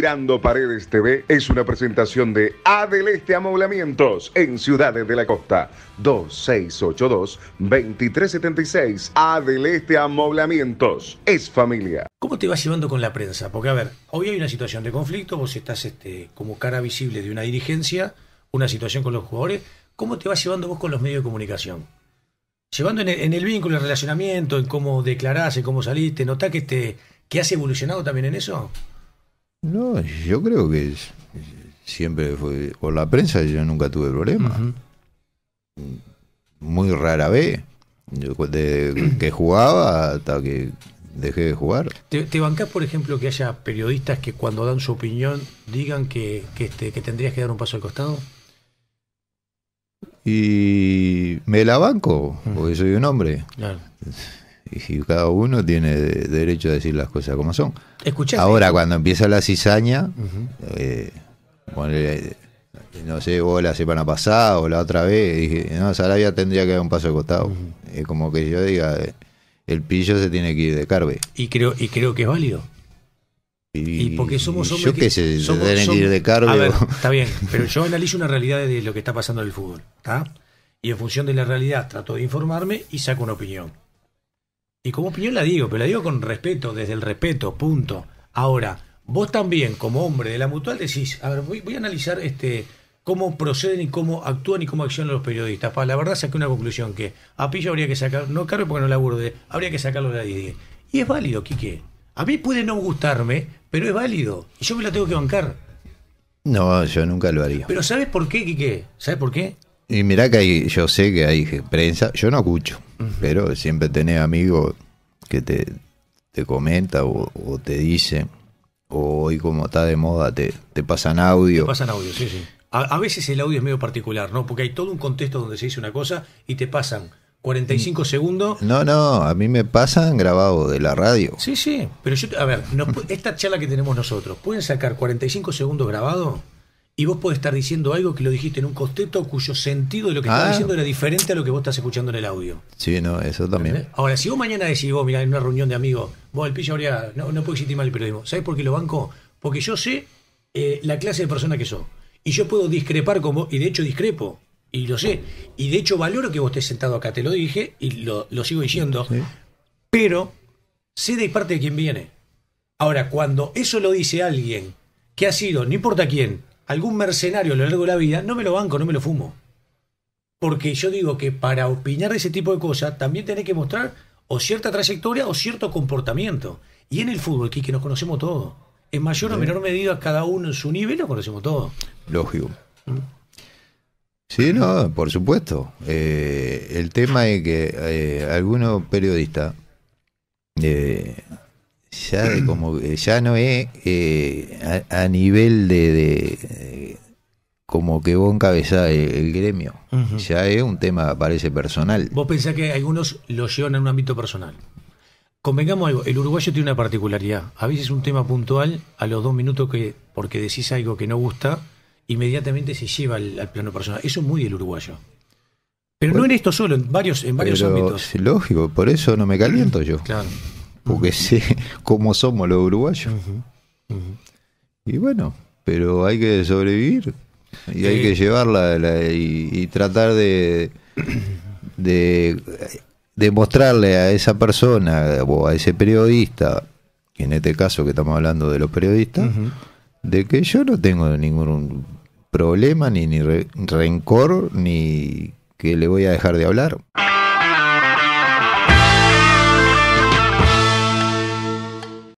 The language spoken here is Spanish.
Mirando Paredes TV es una presentación de Adeleste Este Amoblamientos en Ciudades de la Costa. 2682-2376. Adeleste Este Amoblamientos. Es familia. ¿Cómo te vas llevando con la prensa? Porque, a ver, hoy hay una situación de conflicto, vos estás este, como cara visible de una dirigencia, una situación con los jugadores. ¿Cómo te vas llevando vos con los medios de comunicación? Llevando en el, vínculo, el relacionamiento, en cómo declarás, en cómo saliste, ¿notás que, que has evolucionado también en eso? No, yo creo que siempre fue. Con la prensa yo nunca tuve problema. Muy rara vez. Yo, desde que jugaba hasta que dejé de jugar. ¿Te, bancas, por ejemplo, que haya periodistas que cuando dan su opinión digan que, que este, tendrías que dar un paso al costado? Y me la banco, porque soy un hombre. Claro. Y cada uno tiene derecho a decir las cosas como son. Ahora, cuando empieza la cizaña, eh, eh, no sé, vos la semana pasada o la otra vez, dije, no, Sarabia tendría que dar un paso acostado costado. Es como que yo diga, eh, el pillo se tiene que ir de carve. Y creo, y creo que es válido. Y, porque somos hombres. Yo qué sé, se ir de carve. A ver, está bien, pero yo analizo una realidad de lo que está pasando en el fútbol, ¿está? Y en función de la realidad trato de informarme y saco una opinión. Y como opinión la digo, pero la digo con respeto, desde el respeto, punto. Ahora, vos también, como hombre de la mutual, decís, a ver, voy, a analizar este cómo proceden y cómo actúan y cómo accionan los periodistas. Para la verdad saqué una conclusión que a Pillo habría que sacar, no caro porque no la aburre, habría que sacarlo de la Y es válido, Quique. A mí puede no gustarme, pero es válido. Y yo me la tengo que bancar. No, yo nunca lo haría. Pero ¿sabes por qué, Quique? ¿Sabes por qué? Y mirá que yo sé que hay prensa, yo no escucho, pero siempre tenés amigos que te, te comenta o, te dice, o hoy como está de moda, te, te pasan audio. Te pasan audio, sí, sí. A, veces el audio es medio particular, ¿no? Porque hay todo un contexto donde se dice una cosa y te pasan 45 mm. segundos. No, no, a mí me pasan grabado de la radio. Sí, sí, pero yo, a ver, esta charla que tenemos nosotros, ¿pueden sacar 45 segundos grabado? Y vos podés estar diciendo algo que lo dijiste en un contexto cuyo sentido de lo que estás ah. diciendo era diferente a lo que vos estás escuchando en el audio. Sí, no, eso también. Ahora, si vos mañana decís, vos, mira, en una reunión de amigos, vos, el pillo habría. No, puede existir mal el periodismo. ¿Sabés por qué lo banco? Porque yo sé eh, la clase de persona que sos. Y yo puedo discrepar con vos, y de hecho discrepo. Y lo sé. Y de hecho valoro que vos estés sentado acá, te lo dije y lo, sigo diciendo. Pero sé de parte de quién viene. Ahora, cuando eso lo dice alguien que ha sido, no importa quién, algún mercenario a lo largo de la vida, no me lo banco, no me lo fumo. Porque yo digo que para opinar de ese tipo de cosas también tenés que mostrar o cierta trayectoria o cierto comportamiento. Y en el fútbol, que nos conocemos todos. En mayor o menor medida, cada uno en su nivel lo conocemos todos. Lógico. ¿Mm? Sí, no, por supuesto. Eh, el tema es que eh, algunos periodistas eh, ya como eh, ya no es eh, a, nivel de, como que vos encabezás el, gremio. Ya es un tema, parece, personal. Vos pensás que algunos lo llevan a un ámbito personal. Convengamos algo, el uruguayo tiene una particularidad. A veces un tema puntual, a los dos minutos que, porque decís algo que no gusta, inmediatamente se lleva al, plano personal. Eso es muy del uruguayo. Pero no en esto solo, en varios, en varios ámbitos. lógico, por eso no me caliento yo. Claro porque sé cómo somos los uruguayos. Y bueno, pero hay que sobrevivir y hay que llevarla y, tratar de, de, mostrarle a esa persona o a ese periodista, en este caso que estamos hablando de los periodistas, de que yo no tengo ningún problema, ni, ni rencor, ni que le voy a dejar de hablar.